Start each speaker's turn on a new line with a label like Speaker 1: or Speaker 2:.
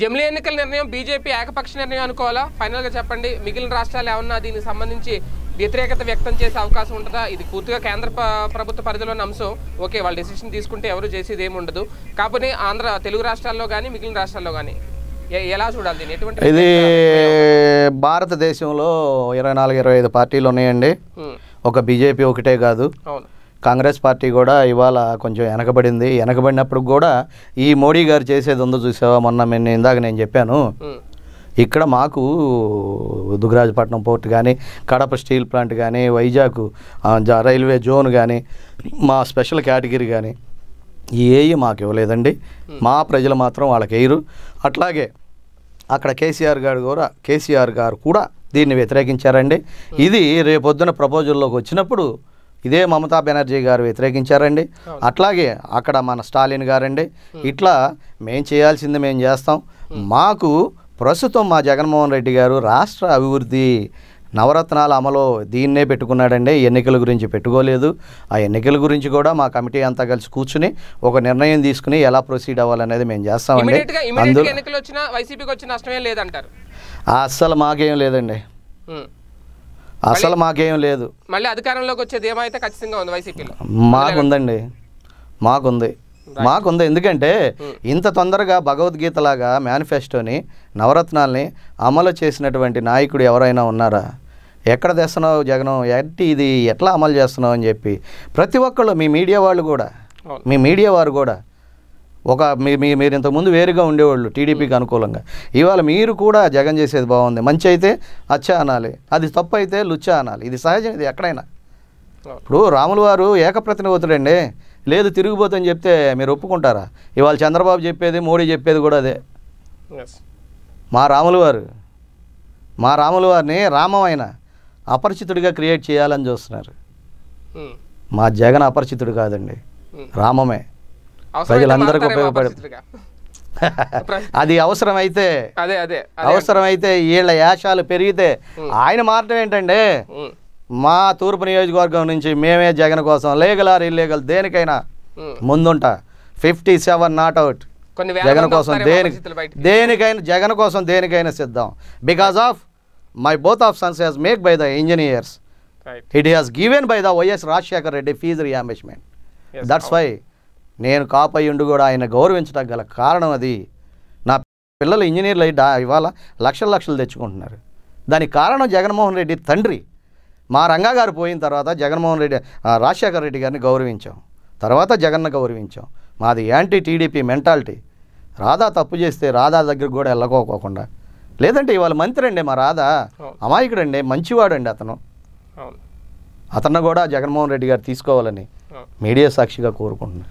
Speaker 1: జమిలీ ఎన్నికల నిర్ణయం బీజేపీ ఏకపక్ష నిర్ణయం అనుకోవాలా ఫైనల్గా చెప్పండి మిగిలిన రాష్ట్రాలు ఏమన్నా దీనికి సంబంధించి వ్యతిరేకత వ్యక్తం చేసే అవకాశం ఉంటుందా ఇది పూర్తిగా కేంద్ర ప్రభుత్వ పరిధిలోని అంశం ఓకే వాళ్ళు డెసిషన్ తీసుకుంటే ఎవరు చేసేది ఏమి ఉండదు కాకపోతే ఆంధ్ర తెలుగు రాష్ట్రాల్లో కానీ మిగిలిన రాష్ట్రాల్లో కానీ ఎలా చూడాలి దీన్ని ఎటువంటి ఇది
Speaker 2: భారతదేశంలో ఇరవై నాలుగు ఇరవై ఐదు పార్టీలు ఉన్నాయండి ఒక బీజేపీ ఒకటే కాదు అవును కాంగ్రెస్ పార్టీ కూడా ఇవాళ కొంచెం వెనకబడింది వెనకబడినప్పుడు కూడా ఈ మోడీ గారు చేసేది ఉందో చూసావా మొన్న నేను ఇందాక నేను చెప్పాను ఇక్కడ మాకు దుగ్రాజపట్నం పోర్ట్ కానీ కడప స్టీల్ ప్లాంట్ కానీ వైజాగ్ రైల్వే జోన్ కానీ మా స్పెషల్ కేటగిరీ కానీ ఏవి మాకు ఇవ్వలేదండి మా ప్రజలు మాత్రం వాళ్ళకి వేయరు అట్లాగే అక్కడ కేసీఆర్ గారు కూడా కేసీఆర్ గారు కూడా దీన్ని వ్యతిరేకించారండి ఇది రేపొద్దున ప్రపోజల్లోకి వచ్చినప్పుడు ఇదే మమతా బెనర్జీ గారు వ్యతిరేకించారండి అట్లాగే అక్కడ మన స్టాలిన్ గారండి ఇట్లా మేము చేయాల్సింది మేము చేస్తాం మాకు ప్రస్తుతం మా జగన్మోహన్ రెడ్డి గారు రాష్ట్ర అభివృద్ధి నవరత్నాల అమలు దీన్నే పెట్టుకున్నాడండి ఎన్నికల గురించి పెట్టుకోలేదు ఆ ఎన్నికల గురించి కూడా మా కమిటీ అంతా కలిసి కూర్చుని ఒక నిర్ణయం తీసుకుని ఎలా ప్రొసీడ్ అవ్వాలనేది మేము చేస్తామండి అందులో అసలు మాకేం లేదండి అసలు మాకేం లేదు
Speaker 1: మళ్ళీ అధికారంలోకి వచ్చేది ఏమైతే ఖచ్చితంగా ఉంది వైసీపీలో
Speaker 2: మాకుందండి మాకుంది మాకుంది ఎందుకంటే hmm. ఇంత తొందరగా భగవద్గీతలాగా మేనిఫెస్టోని నవరత్నాల్ని అమలు చేసినటువంటి నాయకుడు ఎవరైనా ఉన్నారా ఎక్కడ తెస్తున్నావు జగనం ఎట్టి ఇది ఎట్లా అమలు చేస్తున్నావు అని చెప్పి ప్రతి ఒక్కళ్ళు మీ మీడియా వాళ్ళు కూడా మీ మీడియా వారు కూడా ఒక మీ మీరు ఇంతకుముందు వేరుగా ఉండేవాళ్ళు టీడీపీకి hmm. అనుకూలంగా ఇవాళ మీరు కూడా జగన్ చేసేది బాగుంది మంచి అయితే అచ్చ అనాలి అది తప్పు అయితే లుచ్చ అనాలి ఇది సహజం ఇది ఎక్కడైనా ఇప్పుడు రాములు వారు ఏకప్రతినివతుడండి లేదు తిరిగిపోతుందని చెప్తే మీరు ఒప్పుకుంటారా ఇవాళ చంద్రబాబు చెప్పేది మోడీ చెప్పేది కూడా అదే మా రాములు వారు మా రాములు వారిని రామమైన అపరిచితుడిగా క్రియేట్ చేయాలని చూస్తున్నారు hmm. మా జగన్ అపరిచితుడు కాదండి hmm. రామమే ప్రజలందరికీ ఉపయోగపడే అది అవసరమైతే అదే అదే అవసరమైతే వీళ్ళ యాశాలు పెరిగితే ఆయన మారటం ఏంటంటే మా తూర్పు నియోజకవర్గం నుంచి మేమే జగన్ కోసం లీగల్ ఆర్ ఇల్లీగల్ దేనికైనా ముందుంటా fifty seven not out Jagan కోసం దేనికి దేనికైనా జగన్ కోసం దేనికైనా సిద్ధం because of my both of sons has make by the engineers it has given by the YS Rajasekhar Reddy fees reimbursement that's why నేను కాపయ్యుండు కూడా ఆయన గౌరవించడానికి గల కారణం అది నా పిల్లలు ఇంజనీర్లు అయి ఇవాళ లక్షల లక్షలు తెచ్చుకుంటున్నారు దానికి కారణం జగన్మోహన్ రెడ్డి తండ్రి మా రంగాగారు గారు పోయిన తర్వాత జగన్మోహన్ రెడ్డి రాజశేఖర రెడ్డి గారిని గౌరవించాం తర్వాత జగన్ను గౌరవించాం మాది యాంటీ టీడీపీ మెంటాలిటీ రాధా తప్పు చేస్తే రాధా దగ్గర కూడా వెళ్ళకోకోకుండా లేదంటే ఇవాళ మంత్రి అండి మా రాధా అమాయకుడండి అండి అతను అతను కూడా జగన్మోహన్ రెడ్డి గారు తీసుకోవాలని మీడియా సాక్షిగా కోరుకుంటున్నాను